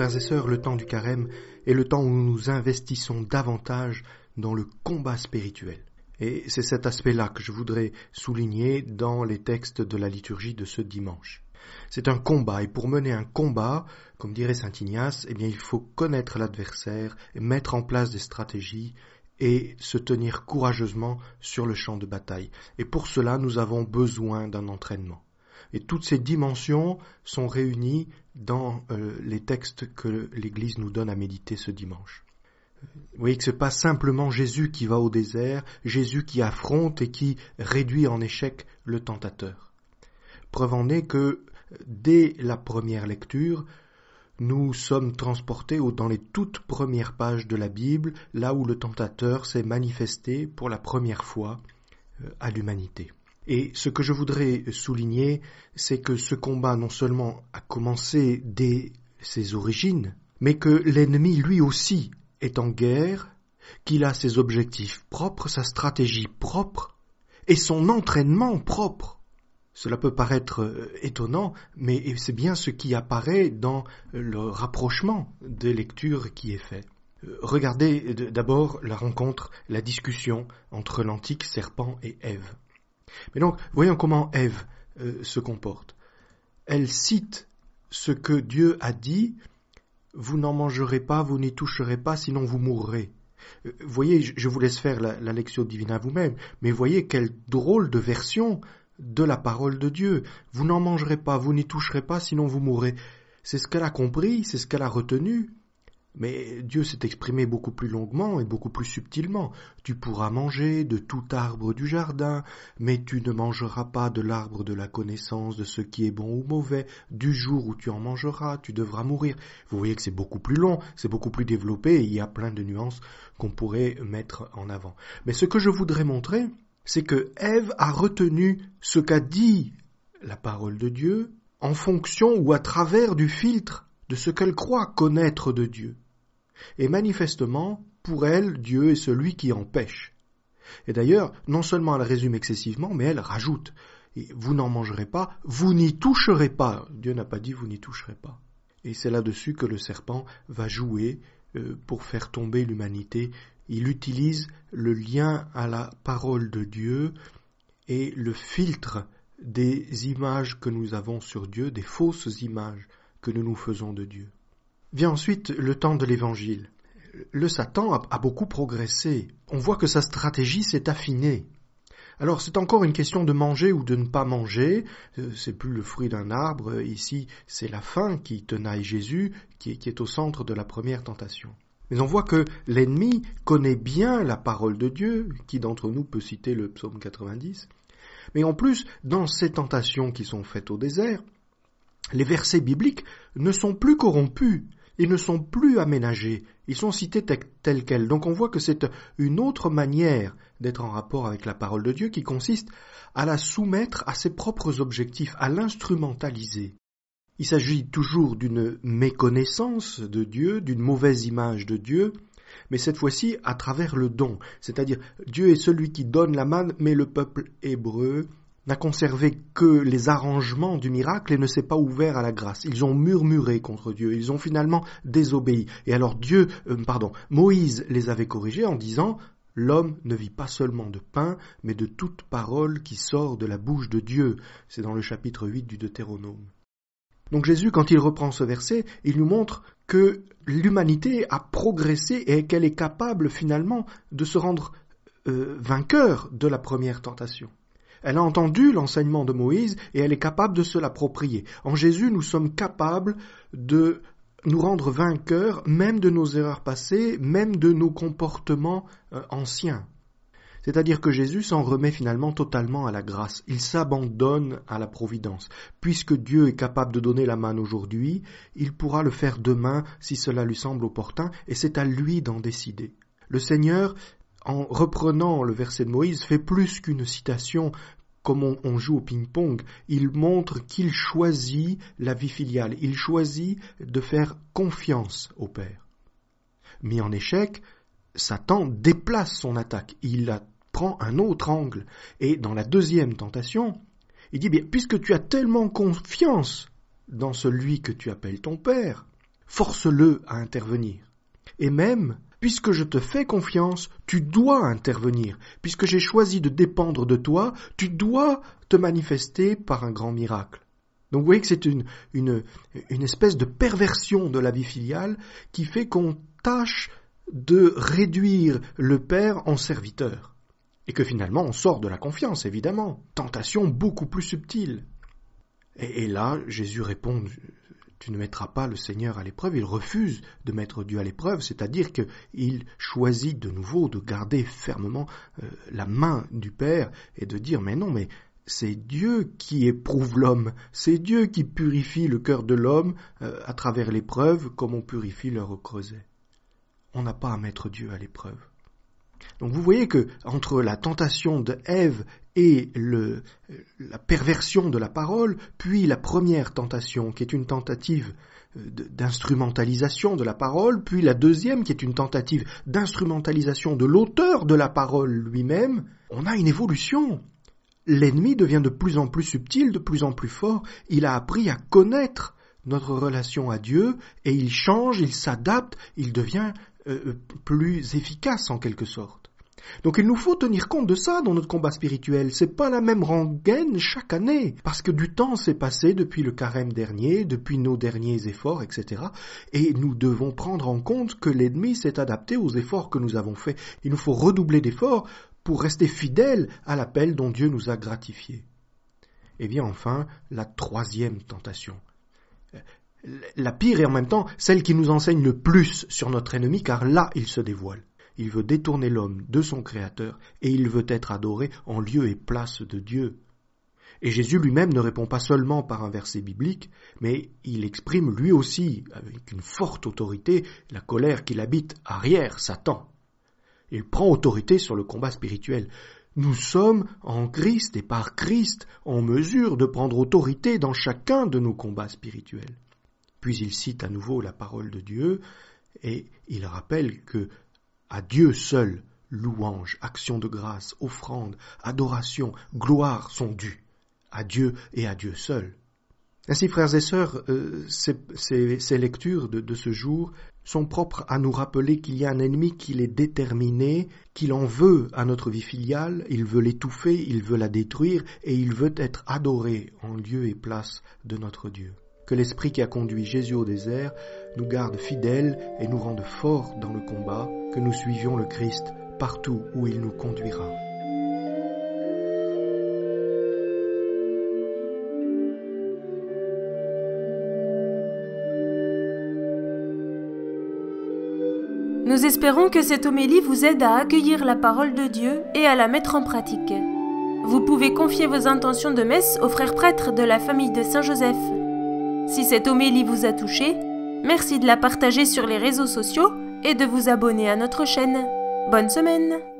Frères et sœurs, le temps du carême est le temps où nous nous investissons davantage dans le combat spirituel. Et c'est cet aspect-là que je voudrais souligner dans les textes de la liturgie de ce dimanche. C'est un combat, et pour mener un combat, comme dirait saint Ignace, eh bien, il faut connaître l'adversaire, mettre en place des stratégies et se tenir courageusement sur le champ de bataille. Et pour cela, nous avons besoin d'un entraînement. Et toutes ces dimensions sont réunies dans euh, les textes que l'Église nous donne à méditer ce dimanche. Vous voyez que ce n'est pas simplement Jésus qui va au désert, Jésus qui affronte et qui réduit en échec le tentateur. Preuve en est que dès la première lecture, nous sommes transportés dans les toutes premières pages de la Bible, là où le tentateur s'est manifesté pour la première fois euh, à l'humanité. Et ce que je voudrais souligner, c'est que ce combat non seulement a commencé dès ses origines, mais que l'ennemi lui aussi est en guerre, qu'il a ses objectifs propres, sa stratégie propre et son entraînement propre. Cela peut paraître euh, étonnant, mais c'est bien ce qui apparaît dans le rapprochement des lectures qui est fait. Euh, regardez euh, d'abord la rencontre, la discussion entre l'antique serpent et Ève. Mais donc, voyons comment Ève euh, se comporte. Elle cite ce que Dieu a dit, vous n'en mangerez pas, vous n'y toucherez pas, sinon vous mourrez. Euh, voyez, je, vous laisse faire la, la lecture divine à vous-même, mais voyez quelle drôle de version de la parole de Dieu. Vous n'en mangerez pas, vous n'y toucherez pas, sinon vous mourrez. C'est ce qu'elle a compris, c'est ce qu'elle a retenu. Mais Dieu s'est exprimé beaucoup plus longuement et beaucoup plus subtilement. Tu pourras manger de tout arbre du jardin, mais tu ne mangeras pas de l'arbre de la connaissance de ce qui est bon ou mauvais. Du jour où tu en mangeras, tu devras mourir. Vous voyez que c'est beaucoup plus long, c'est beaucoup plus développé, et il y a plein de nuances qu'on pourrait mettre en avant. Mais ce que je voudrais montrer, c'est que Ève a retenu ce qu'a dit la parole de Dieu en fonction ou à travers du filtre de ce qu'elle croit connaître de Dieu. Et manifestement, pour elle, Dieu est celui qui empêche. Et d'ailleurs, non seulement elle résume excessivement, mais elle rajoute Vous n'en mangerez pas, vous n'y toucherez pas. Dieu n'a pas dit vous n'y toucherez pas. Et c'est là-dessus que le serpent va jouer euh, pour faire tomber l'humanité. Il utilise le lien à la parole de Dieu et le filtre des images que nous avons sur Dieu, des fausses images que nous nous faisons de Dieu. Vient ensuite le temps de l'Évangile. Le Satan a, beaucoup progressé. On voit que sa stratégie s'est affinée. Alors c'est encore une question de manger ou de ne pas manger, euh, c'est plus le fruit d'un arbre, ici c'est la faim qui tenaille Jésus, qui est au centre de la première tentation. Mais on voit que l'ennemi connaît bien la parole de Dieu, qui d'entre nous peut citer le psaume 90. Mais en plus, dans ces tentations qui sont faites au désert, les versets bibliques ne sont plus corrompus, ils ne sont plus aménagés, ils sont cités tels quels. Donc on voit que c'est une autre manière d'être en rapport avec la parole de Dieu qui consiste à la soumettre à ses propres objectifs, à l'instrumentaliser. Il s'agit toujours d'une méconnaissance de Dieu, d'une mauvaise image de Dieu, mais cette fois-ci à travers le don. C'est-à-dire Dieu est celui qui donne la manne, mais le peuple hébreu n'a conservé que les arrangements du miracle et ne s'est pas ouvert à la grâce. Ils ont murmuré contre Dieu, ils ont finalement désobéi. Et alors Dieu, euh, pardon, Moïse les avait corrigés en disant L'homme ne vit pas seulement de pain, mais de toute parole qui sort de la bouche de Dieu. C'est dans le chapitre 8 du Deutéronome. Donc Jésus, quand il reprend ce verset, il nous montre que l'humanité a progressé et qu'elle est capable finalement de se rendre euh, vainqueur de la première tentation. Elle a entendu l'enseignement de Moïse et elle est capable de se l'approprier. En Jésus, nous sommes capables de nous rendre vainqueurs même de nos erreurs passées, même de nos comportements euh, anciens. C'est-à-dire que Jésus s'en remet finalement totalement à la grâce, il s'abandonne à la providence. Puisque Dieu est capable de donner la manne aujourd'hui, il pourra le faire demain si cela lui semble opportun, et c'est à lui d'en décider. Le Seigneur en reprenant le verset de Moïse, fait plus qu'une citation comme on, joue au ping-pong, il montre qu'il choisit la vie filiale, il choisit de faire confiance au Père. Mis en échec, Satan déplace son attaque, il la prend un autre angle, et dans la deuxième tentation, il dit, bien, puisque tu as tellement confiance dans celui que tu appelles ton Père, force-le à intervenir. Et même, Puisque je te fais confiance, tu dois intervenir. Puisque j'ai choisi de dépendre de toi, tu dois te manifester par un grand miracle. Donc vous voyez que c'est une, une, une espèce de perversion de la vie filiale qui fait qu'on tâche de réduire le père en serviteur. Et que finalement on sort de la confiance, évidemment. Tentation beaucoup plus subtile. Et, et là, Jésus répond tu ne mettras pas le Seigneur à l'épreuve. Il refuse de mettre Dieu à l'épreuve, c'est-à-dire qu'il choisit de nouveau de garder fermement euh, la main du Père et de dire mais non, mais c'est Dieu qui éprouve l'homme, c'est Dieu qui purifie le cœur de l'homme euh, à travers l'épreuve comme on purifie leur creuset. On n'a pas à mettre Dieu à l'épreuve. Donc vous voyez que entre la tentation de Ève et la perversion de la parole, puis la première tentation, qui est une tentative euh, d'instrumentalisation de la parole, puis la deuxième, qui est une tentative d'instrumentalisation de l'auteur de la parole lui-même, on a une évolution. L'ennemi devient de plus en plus subtil, de plus en plus fort, il a appris à connaître notre relation à Dieu, et il change, il s'adapte, il devient euh, euh, plus efficace en quelque sorte. Donc il nous faut tenir compte de ça dans notre combat spirituel. C'est pas la même rengaine chaque année, parce que du temps s'est passé depuis le carême dernier, depuis nos derniers efforts, etc. Et nous devons prendre en compte que l'ennemi s'est adapté aux efforts que nous avons faits. Il nous faut redoubler d'efforts pour rester fidèles à l'appel dont Dieu nous a gratifiés. Et bien enfin, la troisième tentation. La pire et en même temps celle qui nous enseigne le plus sur notre ennemi, car là il se dévoile il veut détourner l'homme de son Créateur et il veut être adoré en lieu et place de Dieu. Et Jésus lui-même ne répond pas seulement par un verset biblique, mais il exprime lui aussi, avec une forte autorité, la colère qu'il habite arrière Satan. Il prend autorité sur le combat spirituel. Nous sommes en Christ et par Christ en mesure de prendre autorité dans chacun de nos combats spirituels. Puis il cite à nouveau la parole de Dieu et il rappelle que à Dieu seul, louange, action de grâce, offrandes, adoration, gloire sont dues. À Dieu et à Dieu seul. Ainsi, frères et sœurs, euh, ces, lectures de, ce jour sont propres à nous rappeler qu'il y a un ennemi qui est déterminé, qu'il en veut à notre vie filiale, il veut l'étouffer, il veut la détruire, et il veut être adoré en lieu et place de notre Dieu. Que l'Esprit qui a conduit Jésus au désert nous garde fidèles et nous rende forts dans le combat, que nous suivions le Christ partout où il nous conduira. Nous espérons que cette homélie vous aide à accueillir la parole de Dieu et à la mettre en pratique. Vous pouvez confier vos intentions de messe aux frères prêtres de la famille de Saint-Joseph. Si cette homélie vous a touché, merci de la partager sur les réseaux sociaux et de vous abonner à notre chaîne. Bonne semaine